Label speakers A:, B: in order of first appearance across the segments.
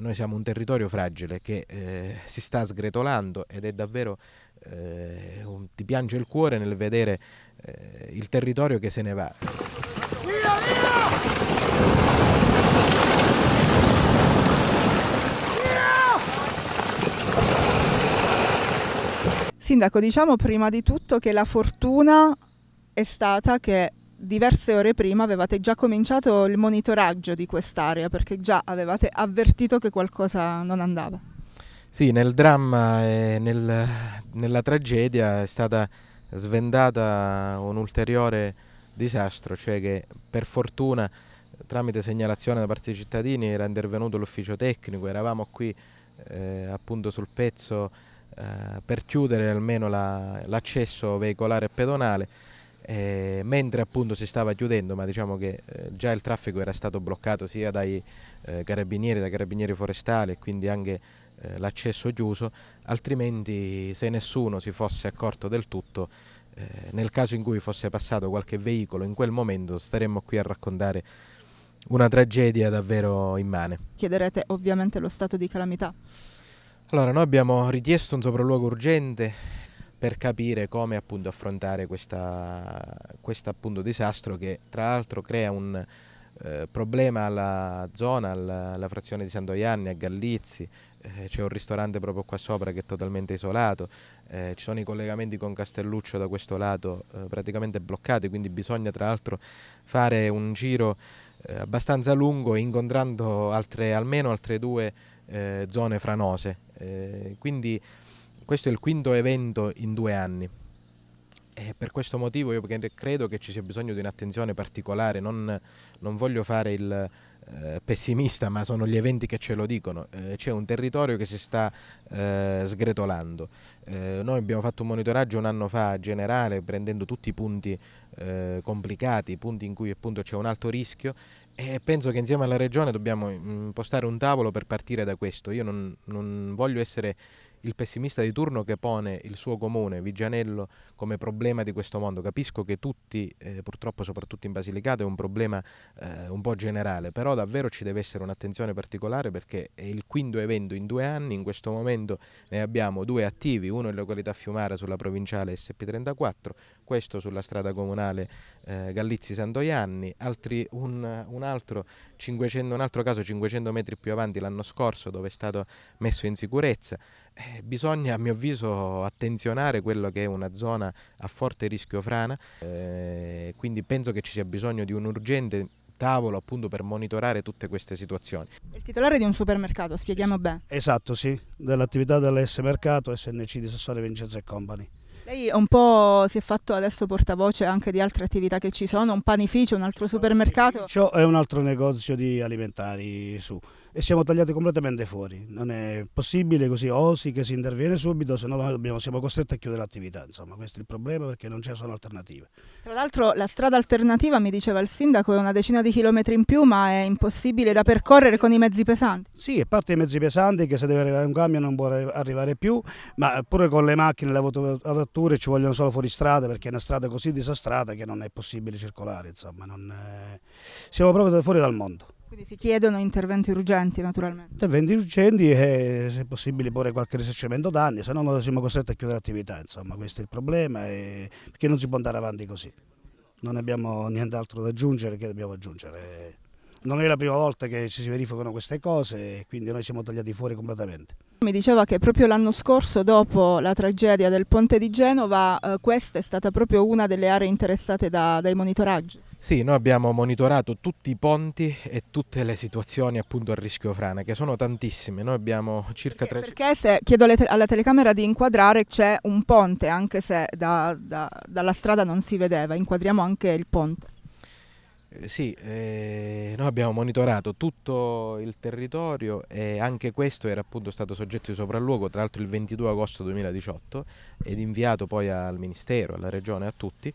A: noi siamo un territorio fragile che eh, si sta sgretolando ed è davvero eh, un, ti piange il cuore nel vedere eh, il territorio che se ne va.
B: Via, via! Via! Sindaco, diciamo prima di tutto che la fortuna è stata che diverse ore prima avevate già cominciato il monitoraggio di quest'area perché già avevate avvertito che qualcosa non andava.
A: Sì, nel dramma e nel, nella tragedia è stata svendata un ulteriore disastro, cioè che per fortuna tramite segnalazione da parte dei cittadini era intervenuto l'ufficio tecnico, eravamo qui eh, appunto sul pezzo eh, per chiudere almeno l'accesso veicolare e pedonale eh, mentre appunto si stava chiudendo, ma diciamo che eh, già il traffico era stato bloccato sia dai eh, carabinieri, dai carabinieri forestali e quindi anche eh, l'accesso chiuso, altrimenti se nessuno si fosse accorto del tutto, eh, nel caso in cui fosse passato qualche veicolo in quel momento staremmo qui a raccontare una tragedia davvero immane. Chiederete ovviamente
B: lo stato di calamità.
A: Allora, noi abbiamo richiesto un sopralluogo urgente per capire come appunto affrontare questo disastro che tra l'altro crea un eh, problema alla zona, alla, alla frazione di Sant'Oianni, a Gallizzi, eh, c'è un ristorante proprio qua sopra che è totalmente isolato, eh, ci sono i collegamenti con Castelluccio da questo lato eh, praticamente bloccati, quindi bisogna tra l'altro fare un giro eh, abbastanza lungo incontrando altre, almeno altre due eh, zone franose. quindi questo è il quinto evento in due anni. E per questo motivo io credo che ci sia bisogno di un'attenzione particolare, non, non, voglio fare il eh, pessimista, ma sono gli eventi che ce lo dicono. Eh, c'è un territorio che si sta eh, sgretolando. Eh, noi abbiamo fatto un monitoraggio un anno fa generale, prendendo tutti i punti eh, complicati, i punti in cui c'è un alto rischio e penso che insieme alla Regione dobbiamo impostare mm, un tavolo per partire da questo. Io non, non voglio essere il pessimista di turno che pone il suo comune, Vigianello, come problema di questo mondo. Capisco che tutti, eh, purtroppo soprattutto in Basilicata, è un problema eh, un po' generale, però davvero ci deve essere un'attenzione particolare perché è il quinto evento in due anni, in questo momento ne abbiamo due attivi, uno in località Fiumara sulla provinciale SP34, questo sulla strada comunale eh, Gallizzi-Santoianni, un, un, un altro caso 500 metri più avanti l'anno scorso dove è stato messo in sicurezza eh, bisogna a mio avviso attenzionare quello che è una zona a forte rischio frana, eh, quindi penso che ci sia bisogno
C: di un urgente tavolo appunto per monitorare tutte queste situazioni.
B: Il titolare di un supermercato, spieghiamo bene.
C: Esatto, sì, dell'attività dell'S Mercato, SNC di Sassone Vincenzo e Company.
B: Lei un po' si è fatto adesso portavoce anche di altre attività che ci sono, un panificio, un altro supermercato.
C: Ciò è un altro negozio di alimentari su e siamo tagliati completamente fuori. Non è possibile così, o sì che si interviene subito, se no noi dobbiamo, siamo costretti a chiudere l'attività. Insomma, questo è il problema perché non ci sono alternative.
B: Tra l'altro la strada alternativa, mi diceva il sindaco, è una decina di chilometri in più, ma è impossibile da percorrere con i mezzi pesanti.
C: Sì, a parte i mezzi pesanti che se deve arrivare un camion non può arrivare più, ma pure con le macchine, le autovetture ci vogliono solo fuori strada perché è una strada così disastrata che non è possibile circolare. Insomma, non, eh, siamo proprio fuori dal mondo.
B: Quindi si chiedono interventi urgenti naturalmente.
C: Interventi urgenti e se possibile porre qualche risarcimento danni, se no siamo costretti a chiudere l'attività, insomma questo è il problema e... perché non si può andare avanti così. Non abbiamo nient'altro da aggiungere che dobbiamo aggiungere. Non è la prima volta che ci si verificano queste cose, quindi noi siamo tagliati fuori completamente.
B: Mi diceva che proprio l'anno scorso, dopo la tragedia del ponte di Genova, eh, questa è stata proprio una delle aree interessate da, dai monitoraggi.
C: Sì, noi
A: abbiamo monitorato tutti i ponti e tutte le situazioni appunto a rischio frana, che sono tantissime. Noi abbiamo circa perché, tre...
B: Perché se chiedo te alla telecamera di inquadrare c'è un ponte, anche se da, da, dalla strada non si vedeva, inquadriamo anche il ponte.
A: Eh, sì, eh, noi abbiamo monitorato tutto il territorio e anche questo era appunto stato soggetto di sopralluogo, tra l'altro il 22 agosto 2018 ed inviato poi al Ministero, alla Regione, a tutti.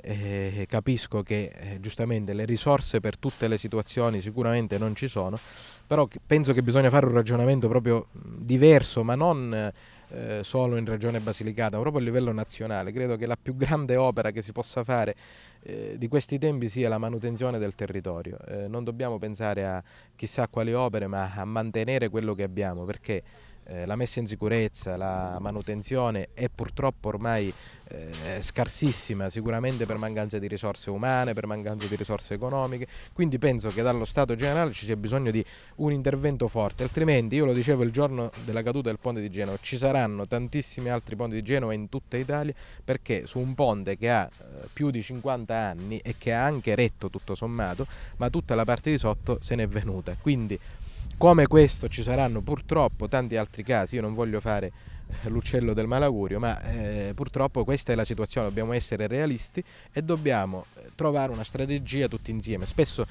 A: Eh, capisco che eh, giustamente le risorse per tutte le situazioni sicuramente non ci sono, però penso che bisogna fare un ragionamento proprio diverso, ma non eh, solo in Regione Basilicata, ma proprio a livello nazionale. Credo che la più grande opera che si possa fare eh, di questi tempi sia la manutenzione del territorio. Eh, non dobbiamo pensare a chissà quali opere, ma a mantenere quello che abbiamo, perché eh, la messa in sicurezza, la manutenzione è purtroppo ormai eh, scarsissima, sicuramente per mancanza di risorse umane, per mancanza di risorse economiche, quindi penso che dallo Stato generale ci sia bisogno di un intervento forte, altrimenti io lo dicevo il giorno della caduta del ponte di Genova, ci saranno tantissimi altri ponti di Genova in tutta Italia perché su un ponte che ha eh, più di 50 anni e che ha anche retto tutto sommato, ma tutta la parte di sotto se n'è venuta. Quindi come questo ci saranno purtroppo tanti altri casi, io non voglio fare eh, l'uccello del malaugurio, ma eh, purtroppo questa è la situazione, dobbiamo essere realisti e dobbiamo eh, trovare una strategia tutti insieme. Spesso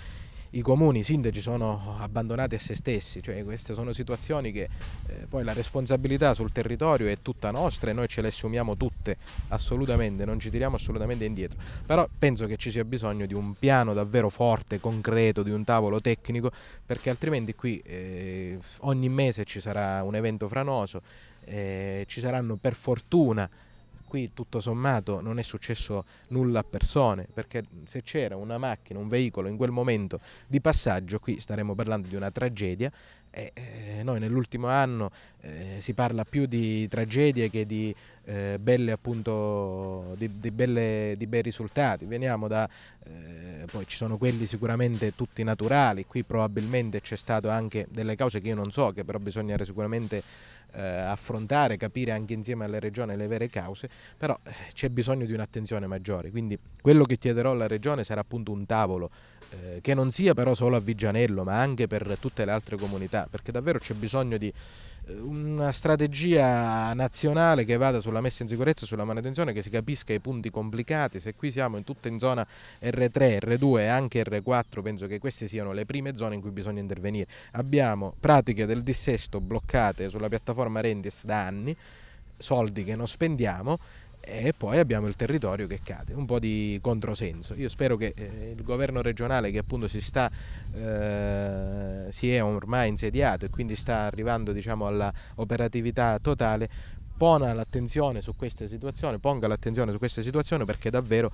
A: i comuni, i sindaci sono abbandonati a se stessi, cioè queste sono situazioni che eh, poi la responsabilità sul territorio è tutta nostra e noi ce le assumiamo tutte, assolutamente, non ci tiriamo assolutamente indietro, però penso che ci sia bisogno di un piano davvero forte, concreto, di un tavolo tecnico, perché altrimenti qui eh, ogni mese ci sarà un evento franoso, eh, ci saranno per fortuna qui tutto sommato non è successo nulla a persone, perché se c'era una macchina, un veicolo in quel momento di passaggio, qui staremmo parlando di una tragedia, e, eh, noi nell'ultimo anno eh, si parla più di tragedie che di, eh, belle, appunto, di, di, belle, di bei risultati. Veniamo da, eh, poi ci sono quelli sicuramente tutti naturali, qui probabilmente c'è stato anche delle cause che io non so, che però bisogna sicuramente eh, affrontare, capire anche insieme alla Regione le vere cause, però eh, c'è bisogno di un'attenzione maggiore. Quindi quello che chiederò alla Regione sarà appunto un tavolo eh, che non sia però solo a Vigianello, ma anche per tutte le altre comunità, perché davvero c'è bisogno di eh, una strategia nazionale che vada sulla messa in sicurezza, e sulla manutenzione, che si capisca i punti complicati, se qui siamo in tutta in zona R3, R2 e anche R4, penso che queste siano le prime zone in cui bisogna intervenire. Abbiamo pratiche del dissesto bloccate sulla piattaforma Rendis da anni, soldi che non spendiamo e poi abbiamo il territorio che cade, un po' di controsenso. Io spero che eh, il governo regionale che appunto si, sta, eh, si è ormai insediato e quindi sta arrivando diciamo, alla operatività totale, ponga l'attenzione su questa situazione, ponga l'attenzione su questa situazione perché davvero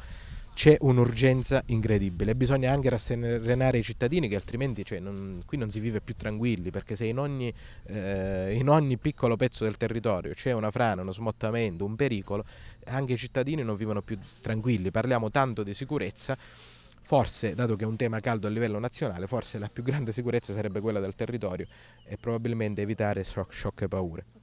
A: c'è un'urgenza incredibile. Bisogna anche rasserenare i cittadini che altrimenti cioè, non, qui non si vive più tranquilli perché se in ogni, eh, in ogni piccolo pezzo del territorio c'è una frana, uno smottamento, un pericolo, anche i cittadini non vivono più tranquilli. Parliamo tanto di sicurezza. Forse, dato che è un tema caldo a livello nazionale, forse la più grande sicurezza sarebbe quella del territorio e probabilmente evitare shock, shock e paure.